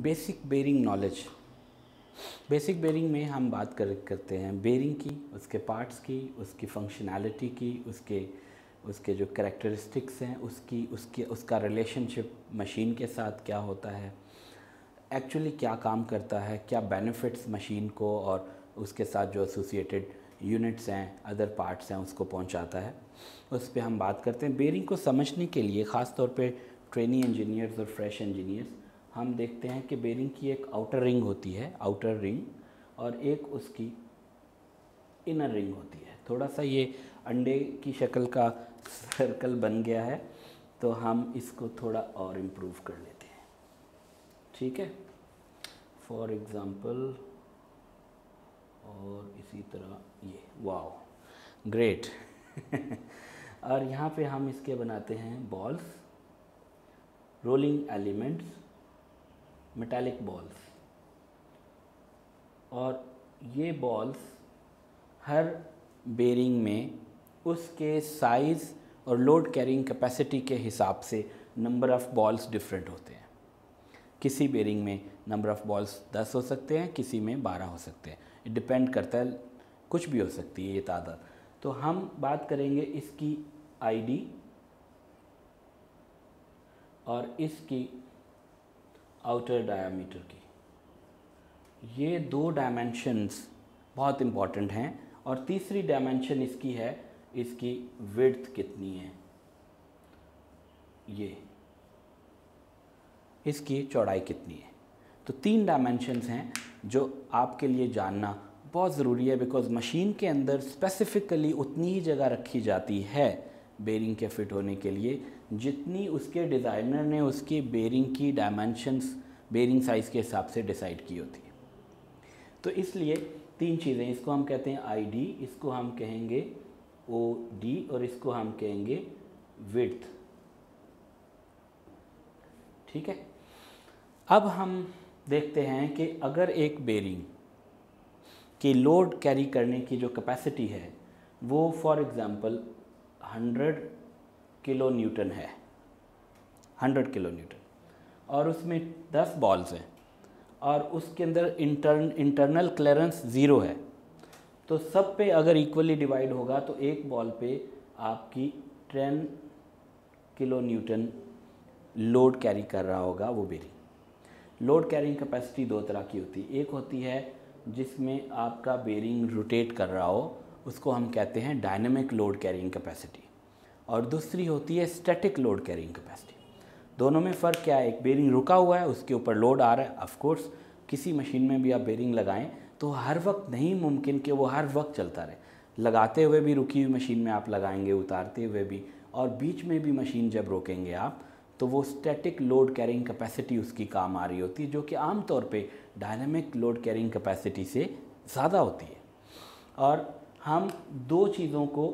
basic bearing knowledge basic bearing में हम बात कर करते हैं बेरिंग की उसके पार्ट्स की उसकी फंक्शनैलिटी की उसके उसके जो करेक्टरिस्टिक्स हैं उसकी उसके उसका रिलेशनशिप मशीन के साथ क्या होता है एक्चुअली क्या काम करता है क्या बेनिफिट्स मशीन को और उसके साथ जो एसोसिएटेड यूनिट्स हैं अदर पार्ट्स हैं उसको पहुंचाता है उस पर हम बात करते हैं बेरिंग को समझने के लिए ख़ास तौर पर ट्रेनिंग इंजीनियर्स और फ्रेश इंजीनियर्स हम देखते हैं कि बेरिंग की एक आउटर रिंग होती है आउटर रिंग और एक उसकी इनर रिंग होती है थोड़ा सा ये अंडे की शक्ल का सर्कल बन गया है तो हम इसको थोड़ा और इम्प्रूव कर लेते हैं ठीक है फॉर एग्ज़ाम्पल और इसी तरह ये वाओ ग्रेट और यहाँ पे हम इसके बनाते हैं balls rolling elements metallic balls और ये बॉल्स हर बेरिंग में उसके साइज़ और लोड कैरिंग कैपेसिटी के हिसाब से नंबर ऑफ़ बॉल्स डिफरेंट होते हैं किसी बेरिंग में नंबर ऑफ़ बॉल्स 10 हो सकते हैं किसी में 12 हो सकते हैं इट डिपेंड करता है कुछ भी हो सकती है ये तादाद तो हम बात करेंगे इसकी आईडी और इसकी आउटर डायामीटर की ये दो डायमेंशंस बहुत इम्पॉर्टेंट हैं और तीसरी डायमेंशन इसकी है इसकी विड्थ कितनी है ये इसकी चौड़ाई कितनी है तो तीन डायमेंशंस हैं जो आपके लिए जानना बहुत ज़रूरी है बिकॉज मशीन के अंदर स्पेसिफ़िकली उतनी ही जगह रखी जाती है बेरिंग के फिट होने के लिए जितनी उसके डिज़ाइनर ने उसकी बेरिंग की डायमेंशंस बेरिंग साइज़ के हिसाब से डिसाइड की होती है तो इसलिए तीन चीज़ें इसको हम कहते हैं आई डी इसको हम कहेंगे ओ डी और इसको हम कहेंगे विथ ठीक है अब हम देखते हैं कि अगर एक बेरिंग की लोड कैरी करने की जो कैपेसिटी है वो फॉर एग्ज़ाम्पल 100 किलो न्यूटन है हंड्रेड किलो न्यूटन और उसमें दस बॉल्स हैं और उसके अंदर इंटर्न इंटरनल क्लेरेंस ज़ीरो है तो सब पे अगर इक्वली डिवाइड होगा तो एक बॉल पे आपकी ten kilo newton load carry कर रहा होगा वो बेरिंग लोड कैरिंग कैपेसिटी दो तरह की होती है एक होती है जिसमें आपका बेरिंग रोटेट कर रहा हो उसको हम कहते हैं डायनेमिक लोड कैरिंग कैपेसिटी और दूसरी होती है स्टैटिक लोड कैरिंग कैपेसिटी दोनों में फ़र्क क्या है एक बेरिंग रुका हुआ है उसके ऊपर लोड आ रहा है ऑफकोर्स किसी मशीन में भी आप बेरिंग लगाएं तो हर वक्त नहीं मुमकिन कि वो हर वक्त चलता रहे लगाते हुए भी रुकी हुई मशीन में आप लगाएंगे उतारते हुए भी और बीच में भी मशीन जब रोकेंगे आप तो वो स्टैटिक लोड कैरिंग कैपेसिटी उसकी काम आ रही होती है जो कि आमतौर पर डायनेमिक लोड कैरिंग कैपेसिटी से ज़्यादा होती है और हम दो चीज़ों को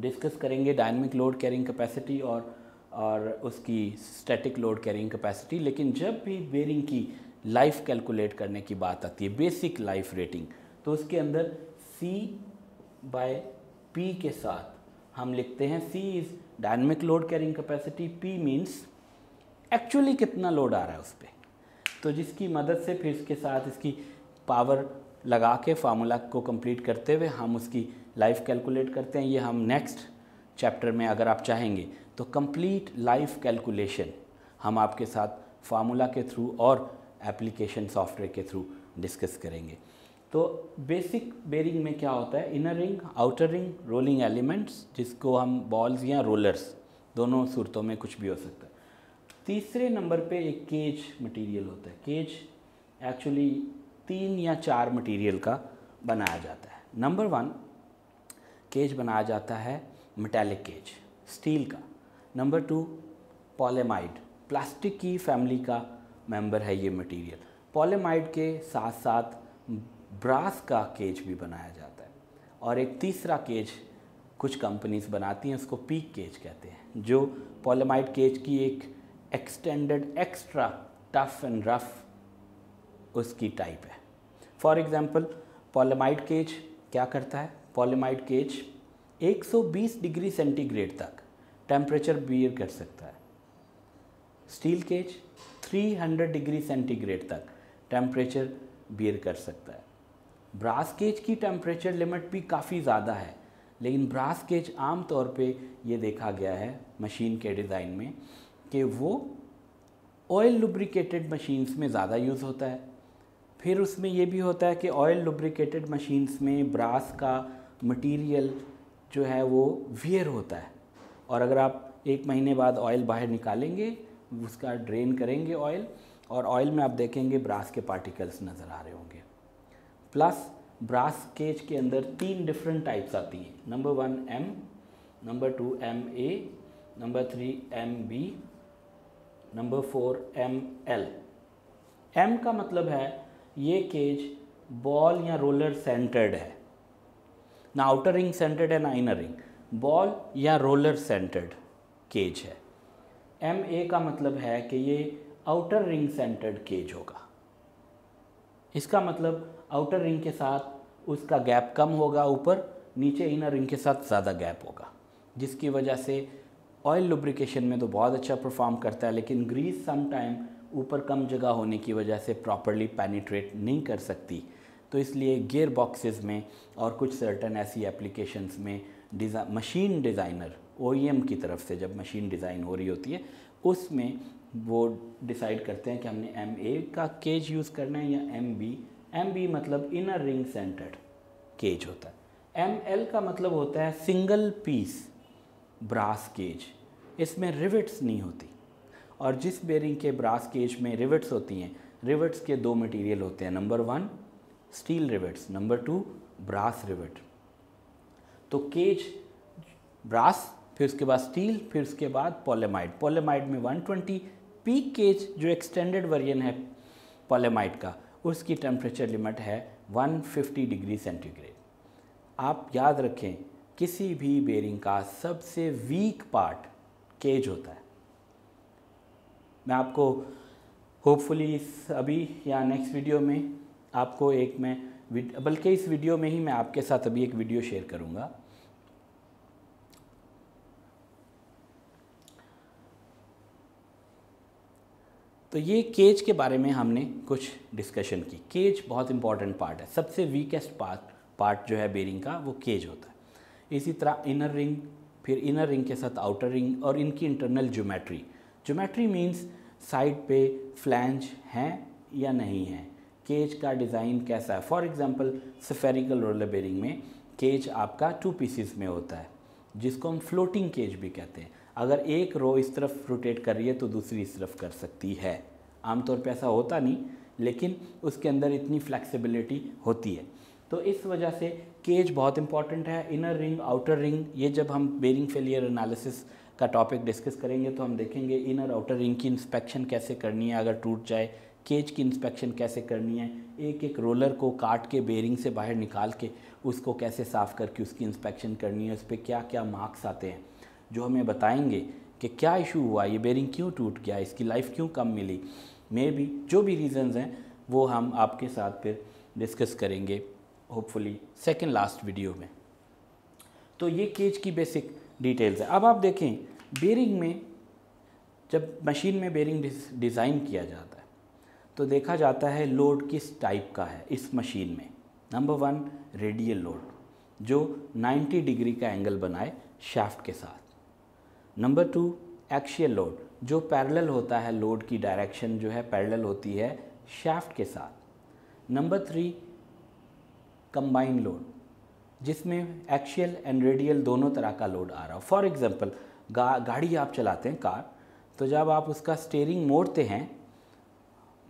डिस्कस करेंगे डायनमिक लोड कैरिंग कैपेसिटी और और उसकी स्टैटिक लोड कैरिंग कैपेसिटी लेकिन जब भी बेरिंग की लाइफ कैलकुलेट करने की बात आती है बेसिक लाइफ रेटिंग तो उसके अंदर सी बाय पी के साथ हम लिखते हैं C is dynamic load carrying capacity P means actually कितना लोड आ रहा है उस पर तो जिसकी मदद से फिर इसके साथ इसकी पावर लगा के फार्मूला को कंप्लीट करते हुए हम उसकी लाइफ कैलकुलेट करते हैं ये हम नेक्स्ट चैप्टर में अगर आप चाहेंगे तो कंप्लीट लाइफ कैलकुलेशन हम आपके साथ फार्मूला के थ्रू और एप्लीकेशन सॉफ्टवेयर के थ्रू डिस्कस करेंगे तो बेसिक बेरिंग में क्या होता है inner ring outer ring rolling elements जिसको हम बॉल्स या रोलर्स दोनों सूरतों में कुछ भी हो सकता है तीसरे नंबर पे एक केज मटेरियल होता है केज एक्चुअली तीन या चार मटेरियल का बनाया जाता है नंबर वन केज बनाया जाता है मेटेलिक केज स्टील का नंबर टू पॉलेमाइड प्लास्टिक की फैमिली का मेंबर है ये मटेरियल पॉलेमाइड के साथ साथ ब्रास का केज भी बनाया जाता है और एक तीसरा केज कुछ कंपनीज बनाती हैं उसको पीक केज कहते हैं जो पॉलेमाइड केज की एक extended extra tough and rough उसकी टाइप है फॉर एग्ज़ाम्पल पॉलेमाइड केज क्या करता है पॉलीमाइड केज 120 डिग्री सेंटीग्रेड तक टेम्परेचर बियर कर सकता है स्टील केज 300 डिग्री सेंटीग्रेड तक टेम्परेचर बियर कर सकता है ब्रास केज की टेम्परेचर लिमिट भी काफ़ी ज़्यादा है लेकिन ब्रास केज आम तौर पे ये देखा गया है मशीन के डिज़ाइन में कि वो ऑयल लुब्रिकेटेड मशीन्स में ज़्यादा यूज़ होता है फिर उसमें ये भी होता है कि ऑयल लुब्रिकेटेड मशीन्स में ब्रास का मटेरियल जो है वो वियर होता है और अगर आप एक महीने बाद ऑयल बाहर निकालेंगे उसका ड्रेन करेंगे ऑयल और ऑयल में आप देखेंगे ब्रास के पार्टिकल्स नज़र आ रहे होंगे प्लस ब्रास केज के अंदर तीन डिफरेंट टाइप्स आती हैं number one M number two M A number three M B number four M L M का मतलब है ये केज बॉल या रोलर सेंटर्ड है ना आउटर रिंग सेंटर्ड है ना इनर रिंग बॉल या रोलर सेंटर्ड केज है एम ए का मतलब है कि ये आउटर रिंग सेंटर्ड केज होगा इसका मतलब आउटर रिंग के साथ उसका गैप कम होगा ऊपर नीचे इनर रिंग के साथ ज़्यादा गैप होगा जिसकी वजह से ऑयल लुब्रिकेशन में तो बहुत अच्छा परफॉर्म करता है लेकिन ग्रीस समटाइम ऊपर कम जगह होने की वजह से प्रॉपरली पेनिट्रेट नहीं कर सकती तो इसलिए गियर बॉक्सेस में और कुछ सर्टन ऐसी एप्लीकेशंस में डिज़ा मशीन डिज़ाइनर ओ की तरफ से जब मशीन डिज़ाइन हो रही होती है उसमें वो डिसाइड करते हैं कि हमने एम ए का केज यूज़ करना है या एम बी एम बी मतलब इनर रिंग सेंटर्ड केज होता है एम एल का मतलब होता है सिंगल पीस ब्रास केज इसमें रिवेट्स नहीं होती और जिस बेरिंग के ब्रास केज में रिवेट्स होती हैं रिवेट्स के दो मटेरियल होते हैं number one steel rivets number two brass rivet तो केज ब्रास फिर उसके बाद स्टील फिर उसके बाद पॉलेमाइड पोलेमाइड में 120 पीक केज जो एक्सटेंडेड वर्जन है पॉलेमाइड का उसकी टेम्परेचर लिमिट है 150 डिग्री सेंटीग्रेड आप याद रखें किसी भी बेरिंग का सबसे वीक पार्ट केज होता है मैं आपको होपफुली अभी या नेक्स्ट वीडियो में आपको एक मैं बल्कि इस वीडियो में ही मैं आपके साथ अभी एक वीडियो शेयर करूँगा तो ये केज के बारे में हमने कुछ डिस्कशन की केज बहुत इंपॉर्टेंट पार्ट है सबसे वीकेस्ट पार्ट पार्ट जो है बेरिंग का वो केज होता है इसी तरह इनर रिंग फिर इनर रिंग के साथ आउटर रिंग और इनकी internal geometry geometry means side पे फ्लैंज हैं या नहीं है केज का डिज़ाइन कैसा है for example spherical roller bearing में केज आपका टू पीसीस में होता है जिसको हम फ्लोटिंग केज भी कहते हैं अगर एक रो इस तरफ रोटेट कर रही है तो दूसरी इस तरफ कर सकती है आमतौर पर ऐसा होता नहीं लेकिन उसके अंदर इतनी फ्लैक्सिबिलिटी होती है तो इस वजह से केज बहुत इंपॉर्टेंट है इनर रिंग आउटर रिंग ये जब हम बेरिंग फेलियर एनालिसिस का टॉपिक डिस्कस करेंगे तो हम देखेंगे इनर आउटर रिंग की इंस्पेक्शन कैसे करनी है अगर टूट जाए केज की इंस्पेक्शन कैसे करनी है एक एक रोलर को काट के बेरिंग से बाहर निकाल के उसको कैसे साफ़ करके उसकी इंस्पेक्शन करनी है उस पर क्या क्या मार्क्स आते हैं जो हमें बताएंगे कि क्या इशू हुआ ये बेरिंग क्यों टूट गया इसकी लाइफ क्यों कम मिली मे बी जो भी रीज़न्स हैं वो हम आपके साथ फिर डिस्कस करेंगे होपफुली सेकेंड लास्ट वीडियो में तो ये केज की बेसिक डिटेल्स है अब आप देखें बेरिंग में जब मशीन में बेरिंग डिज़ाइन किया जाता है तो देखा जाता है लोड किस टाइप का है इस मशीन में नंबर वन रेडियल लोड जो 90 डिग्री का एंगल बनाए शाफ्ट के साथ नंबर टू एक्शियल लोड जो पैरेलल होता है लोड की डायरेक्शन जो है पैरेलल होती है शाफ्ट के साथ नंबर थ्री कंबाइन लोड जिसमें एक्शियल एंड रेडियल दोनों तरह का लोड आ रहा हो फॉर एग्ज़ाम्पल गा, गाड़ी आप चलाते हैं कार तो जब आप उसका स्टेयरिंग मोड़ते हैं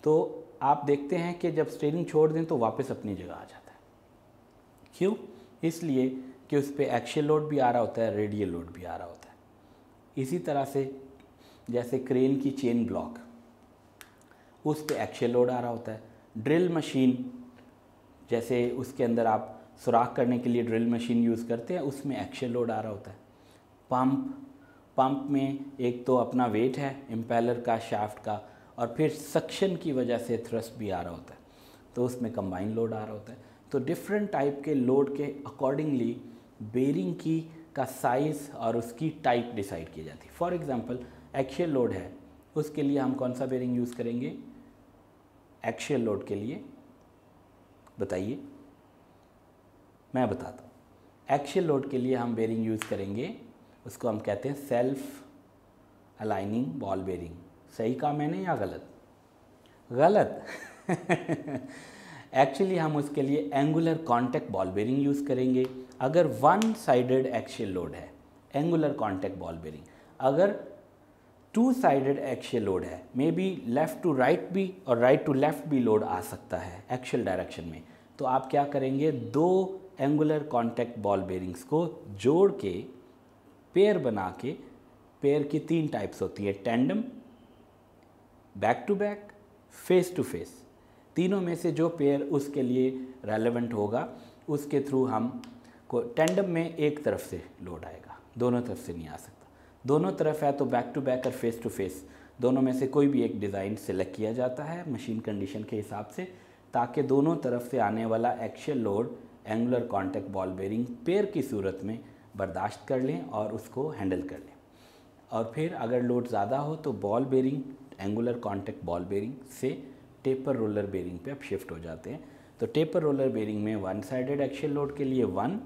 तो आप देखते हैं कि जब स्टेयरिंग छोड़ दें तो वापस अपनी जगह आ जाता है क्यों इसलिए कि उस पर एक्शियल लोड भी आ रहा होता है रेडियल लोड भी आ रहा होता है इसी तरह से जैसे क्रेन की चेन ब्लॉक उस पर एक्शियल लोड आ रहा होता है ड्रिल मशीन जैसे उसके अंदर आप सुराख करने के लिए ड्रिल मशीन यूज़ करते हैं उसमें एक्शियल लोड आ रहा होता है पम्प पम्प में एक तो अपना वेट है इम्पेलर का शाफ्ट का और फिर सक्शन की वजह से थ्रस्ट भी आ रहा होता है तो उसमें कंबाइन लोड आ रहा होता है तो डिफरेंट टाइप के लोड के अकॉर्डिंगली बेरिंग की का साइज़ और उसकी टाइप डिसाइड की जाती है फॉर एग्ज़ाम्पल एक्शियल लोड है उसके लिए हम कौन सा बेरिंग यूज़ करेंगे एक्शियल लोड के लिए बताइए मैं बताता हूँ एक्शियल लोड के लिए हम बेरिंग यूज़ करेंगे उसको हम कहते हैं सेल्फ अलाइनिंग बॉल बेरिंग सही कहा मैंने या गलत गलत एक्चुअली हम उसके लिए angular contact ball bearing use करेंगे अगर वन साइडेड एक्शियल लोड है एंगुलर कॉन्टैक्ट बॉल बेरिंग अगर टू साइडेड एक्शियल लोड है may be left to right भी और राइट टू लेफ़्ट भी लोड आ सकता है एक्शियल डायरेक्शन में तो आप क्या करेंगे दो एंगुलर कॉन्टैक्ट बॉल बेरिंग्स को जोड़ के पेयर बना के पेयर की तीन टाइप्स होती है tandem back to back face to face तीनों में से जो पेयर उसके लिए रेलेवेंट होगा उसके थ्रू हम को टेंडम में एक तरफ से लोड आएगा दोनों तरफ से नहीं आ सकता दोनों तरफ है तो बैक टू बैक और फेस टू फेस दोनों में से कोई भी एक डिज़ाइन सेलेक्ट किया जाता है मशीन कंडीशन के हिसाब से ताकि दोनों तरफ से आने वाला axial load angular contact ball bearing pair की सूरत में बर्दाश्त कर लें और उसको हैंडल कर लें और फिर अगर लोड ज़्यादा हो तो ball bearing angular contact ball bearing से टेपर रोलर बेरिंग पे आप शिफ्ट हो जाते हैं तो टेपर रोलर बेरिंग में वन साइडेड एक्शन लोड के लिए वन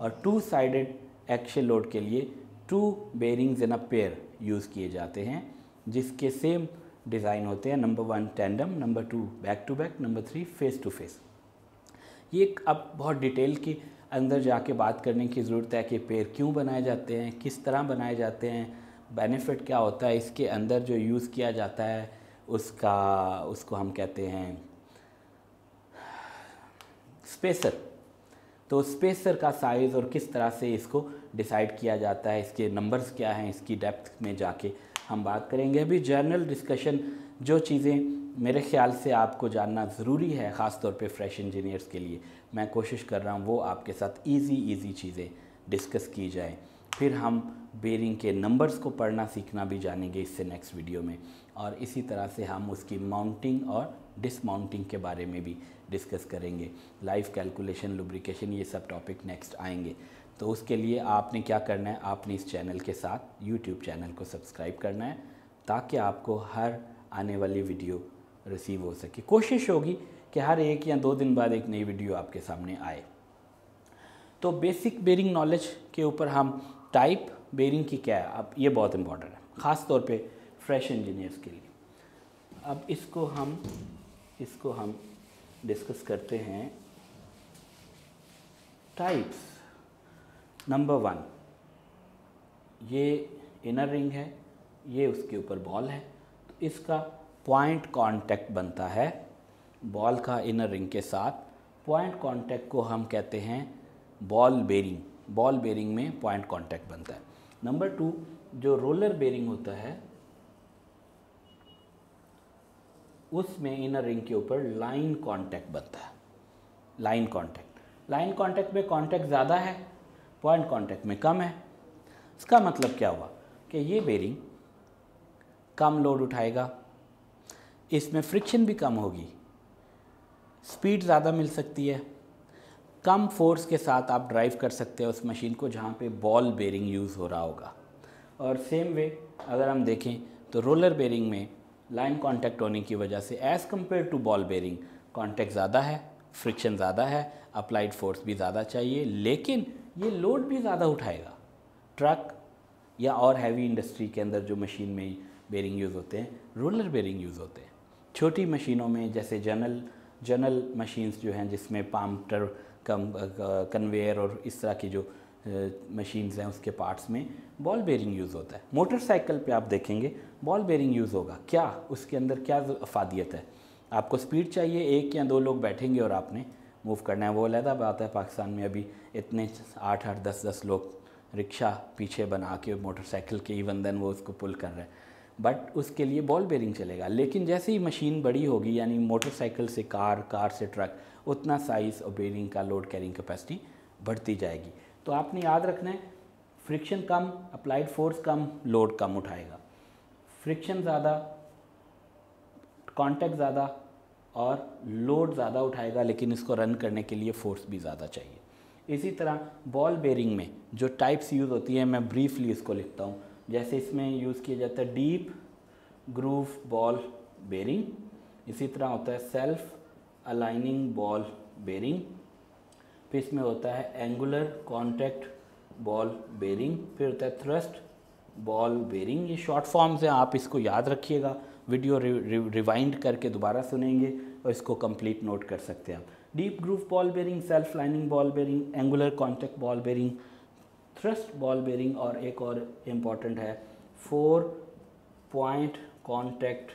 और टू साइडेड एक्शन लोड के लिए two bearings in a pair use किए जाते हैं जिसके सेम डिज़ाइन होते हैं number one tandem number two back to back number three face to face ये अब बहुत डिटेल की अंदर जाके बात करने की ज़रूरत है कि पेयर क्यों बनाए जाते हैं किस तरह बनाए जाते हैं बेनिफिट क्या होता है इसके अंदर जो यूज़ किया जाता है उसका उसको हम कहते हैं स्पेसर तो स्पेसर का साइज़ और किस तरह से इसको डिसाइड किया जाता है इसके नंबर्स क्या हैं इसकी डेप्थ में जाके हम बात करेंगे अभी जर्नल डिस्कशन जो चीज़ें मेरे ख्याल से आपको जानना ज़रूरी है ख़ास तौर पे फ्रेश इंजीनियर्स के लिए मैं कोशिश कर रहा हूँ वो आपके साथ इजी इजी चीज़ें डिस्कस की जाएँ फिर हम बेरिंग के नंबर्स को पढ़ना सीखना भी जानेंगे इससे नेक्स्ट वीडियो में और इसी तरह से हम उसकी माउंटिंग और डिसमाउंटिंग के बारे में भी डिस्कस करेंगे लाइफ कैलकुलेशन लुब्रिकेशन ये सब टॉपिक नेक्स्ट आएंगे तो उसके लिए आपने क्या करना है आपने इस चैनल के साथ यूट्यूब चैनल को सब्सक्राइब करना है ताकि आपको हर आने वाली वीडियो रिसीव हो सके कोशिश होगी कि हर एक या दो दिन बाद एक नई वीडियो आपके सामने आए तो बेसिक बेरिंग नॉलेज के ऊपर हम टाइप बेरिंग की क्या है अब ये बहुत इम्पॉर्टेंट है ख़ास तौर पे फ्रेश इंजीनियर्स के लिए अब इसको हम इसको हम डिस्कस करते हैं टाइप्स नंबर वन ये इनर रिंग है ये उसके ऊपर बॉल है तो इसका पॉइंट कांटेक्ट बनता है बॉल का इनर रिंग के साथ पॉइंट कांटेक्ट को हम कहते हैं बॉल बेरिंग बॉल बेरिंग में पॉइंट कांटेक्ट बनता है नंबर टू जो रोलर बेरिंग होता है उसमें इनर रिंग के ऊपर लाइन कांटेक्ट बनता है लाइन कांटेक्ट लाइन कांटेक्ट में कांटेक्ट ज़्यादा है पॉइंट कांटेक्ट में कम है इसका मतलब क्या हुआ कि ये बेरिंग कम लोड उठाएगा इसमें फ्रिक्शन भी कम होगी स्पीड ज़्यादा मिल सकती है कम फोर्स के साथ आप ड्राइव कर सकते हैं उस मशीन को जहाँ पे बॉल बेरिंग यूज़ हो रहा होगा और सेम वे अगर हम देखें तो रोलर बेरिंग में लाइन कांटेक्ट होने की वजह से as compare to ball bearing contact ज़्यादा है फ्रिक्शन ज़्यादा है अप्लाइड फोर्स भी ज़्यादा चाहिए लेकिन ये लोड भी ज़्यादा उठाएगा ट्रक या और हैवी इंडस्ट्री के अंदर जो मशीन में बेरिंग यूज़ होते हैं रोलर बेरिंग यूज़ होते हैं छोटी मशीनों में जैसे जनरल जनरल मशीन्स जो हैं जिसमें पाम टर कम कन्वेयर और इस तरह की जो मशीन्स हैं उसके पार्ट्स में बॉल बेरिंग यूज़ होता है मोटरसाइकिल पे आप देखेंगे बॉल बेरिंग यूज़ होगा क्या उसके अंदर क्या अफादियत है आपको स्पीड चाहिए एक या दो लोग बैठेंगे और आपने मूव करना है वो अलहदा बात है पाकिस्तान में अभी इतने आठ आठ दस दस लोग रिक्शा पीछे बना के मोटरसाइकिल के इवन देन वो उसको पुल कर रहे हैं बट उसके लिए बॉल बेरिंग चलेगा लेकिन जैसे ही मशीन बड़ी होगी यानी मोटरसाइकिल से कार कार से ट्रक उतना साइज़ और बेरिंग का लोड कैरिंग कैपेसिटी बढ़ती जाएगी तो आपने याद रखना है फ्रिक्शन कम अप्लाइड फोर्स कम लोड कम उठाएगा फ्रिक्शन ज़्यादा कांटेक्ट ज़्यादा और लोड ज़्यादा उठाएगा लेकिन इसको रन करने के लिए फोर्स भी ज़्यादा चाहिए इसी तरह बॉल बेरिंग में जो टाइप्स यूज़ होती है मैं ब्रीफली इसको लिखता हूँ जैसे इसमें यूज़ किया जाता है डीप ग्रूव बॉल बेरिंग इसी तरह होता है सेल्फ अलाइनिंग बॉल बेरिंग फिर इसमें होता है एंगुलर कॉन्टैक्ट बॉल बेरिंग फिर होता है थ्रस्ट बॉल बेरिंग ये शॉर्ट फॉर्म्स हैं आप इसको याद रखिएगा वीडियो रिवाइंड करके दोबारा सुनेंगे और इसको कंप्लीट नोट कर सकते हैं आप deep groove ball bearing self lining ball bearing angular contact ball bearing thrust ball bearing और एक और इम्पॉर्टेंट है four point contact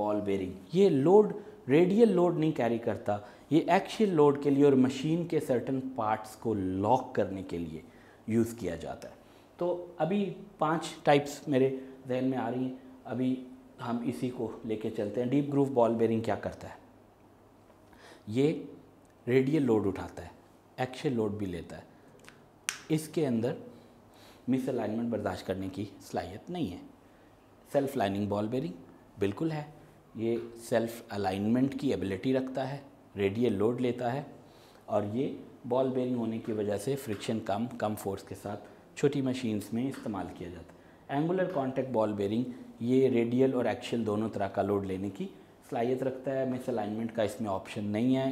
ball bearing ये लोड रेडियल लोड नहीं कैरी करता ये एक्शियल लोड के लिए और मशीन के सर्टन पार्ट्स को लॉक करने के लिए यूज़ किया जाता है तो अभी पांच टाइप्स मेरे जहन में आ रही हैं अभी हम इसी को लेके चलते हैं डीप ग्रूव बॉल बेरिंग क्या करता है ये रेडियल लोड उठाता है एक्शियल लोड भी लेता है इसके अंदर मिसअलाइनमेंट बर्दाश्त करने की सलाहियत नहीं है सेल्फ लाइनिंग बॉल बेरिंग बिल्कुल है ये सेल्फ अलाइनमेंट की एबिलिटी रखता है रेडियल लोड लेता है और ये बॉल बेरिंग होने की वजह से फ्रिक्शन कम कम फोर्स के साथ छोटी मशीन्स में इस्तेमाल किया जाता है एंगुलर कॉन्टैक्ट बॉल बेरिंग ये रेडियल और एक्शल दोनों तरह का लोड लेने की सलाहियत रखता है मिस अलाइनमेंट का इसमें ऑप्शन नहीं है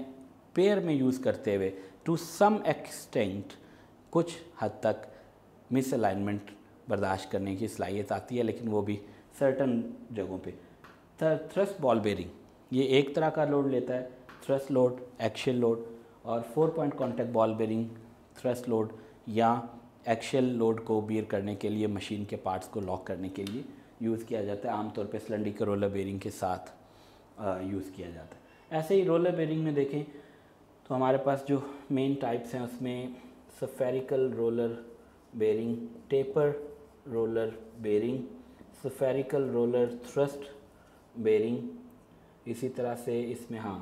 पेयर में यूज़ करते हुए टू सम एक्सटेंट कुछ हद तक मिस अलाइनमेंट बर्दाश्त करने की सलाहियत आती है लेकिन वो भी सर्टन जगहों पर थ्रस्ट बॉल बेरिंग ये एक तरह का लोड लेता है थ्रस्ट लोड एक्शल लोड और four point contact ball bearing thrust load या एक्शल लोड को बियर करने के लिए मशीन के पार्ट्स को लॉक करने के लिए यूज़ किया जाता है आमतौर पर स्लंडी रोलर बेरिंग के साथ यूज़ किया जाता है ऐसे ही रोलर बेरिंग में देखें तो हमारे पास जो मेन टाइप्स हैं उसमें spherical roller bearing taper roller bearing spherical roller thrust bearing इसी तरह से इसमें हाँ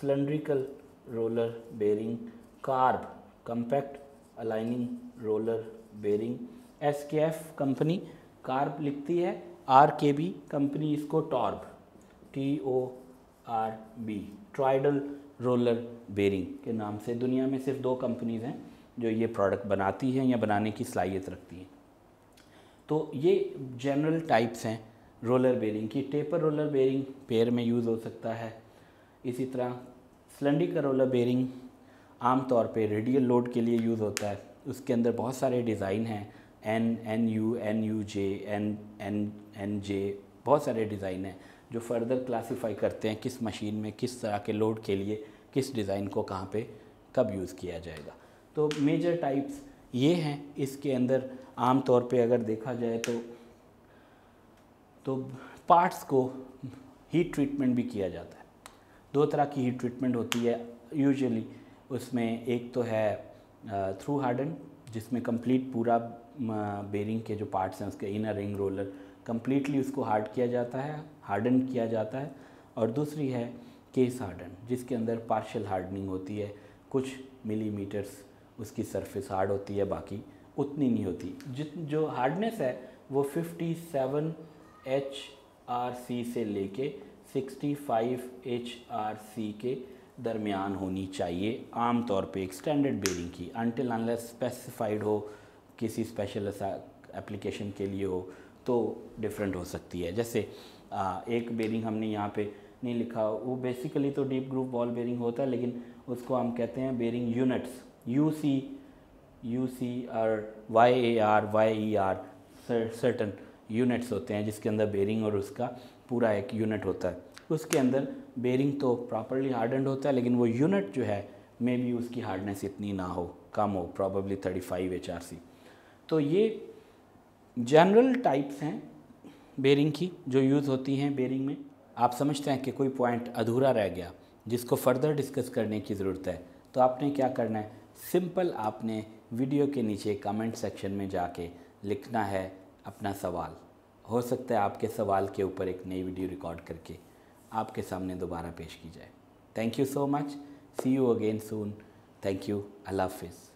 cylindrical roller bearing CARB compact aligning roller bearing S K F company CARB लिखती है आर के बी कंपनी इसको TORB T O R B toroidal roller bearing के नाम से दुनिया में सिर्फ दो कंपनीज़ हैं जो ये प्रोडक्ट बनाती हैं या बनाने की सलाहियत रखती हैं तो ये जनरल टाइप्स हैं रोलर बेरिंग की टेपर रोलर बेरिंग पैर में यूज़ हो सकता है इसी तरह सिलेंडिक का रोलर बेरिंग आम तौर पे रेडियल लोड के लिए यूज़ होता है उसके अंदर बहुत सारे डिज़ाइन हैं N N U N U J N N N J बहुत सारे डिज़ाइन हैं जो फर्दर क्लासीफाई करते हैं किस मशीन में किस तरह के लोड के लिए किस डिज़ाइन को कहाँ पे कब यूज़ किया जाएगा तो मेजर टाइप्स ये हैं इसके अंदर आम तौर पे अगर देखा जाए तो तो पार्ट्स को हीट ट्रीटमेंट भी किया जाता है दो तरह की हीट ट्रीटमेंट होती है यूजुअली उसमें एक तो है थ्रू हार्डन जिसमें कंप्लीट पूरा बेरिंग के जो पार्ट्स हैं उसके इनर रिंग रोलर कम्प्लीटली उसको हार्ड किया जाता है हार्डन किया जाता है और दूसरी है केस हार्डन जिसके अंदर पार्शियल हार्डनिंग होती है कुछ मिलीमीटर्स उसकी सरफेस हार्ड होती है बाकी उतनी नहीं होती जित जो हार्डनेस है वो 57 एच आर सी से लेके 65 एच आर सी के दरमियान होनी चाहिए आम तौर पे एक स्टैंडर्ड बेरिंग की अनटिल अनलेस स्पेसिफाइड हो किसी स्पेशल एप्लीकेशन के लिए हो तो डिफरेंट हो सकती है जैसे आ, एक बेरिंग हमने यहाँ पे नहीं लिखा वो बेसिकली तो डीप ग्रुप बॉल बेरिंग होता है लेकिन उसको हम कहते हैं bearing units U C U C R Y A R Y E R certain units होते हैं जिसके अंदर बेरिंग और उसका पूरा एक यूनिट होता है उसके अंदर बेरिंग तो प्रॉपरली हार्डेंड होता है लेकिन वो यूनिट जो है मे बी उसकी हार्डनेस इतनी ना हो कम हो probably thirty five H R C तो ये जनरल टाइप्स हैं बेरिंग की जो यूज़ होती हैं बेरिंग में आप समझते हैं कि कोई पॉइंट अधूरा रह गया जिसको फर्दर डिस्कस करने की ज़रूरत है तो आपने क्या करना है सिंपल आपने वीडियो के नीचे कमेंट सेक्शन में जाके लिखना है अपना सवाल हो सकता है आपके सवाल के ऊपर एक नई वीडियो रिकॉर्ड करके आपके सामने दोबारा पेश की जाए thank you so much see you again soon thank you अल्लाह हाफिज़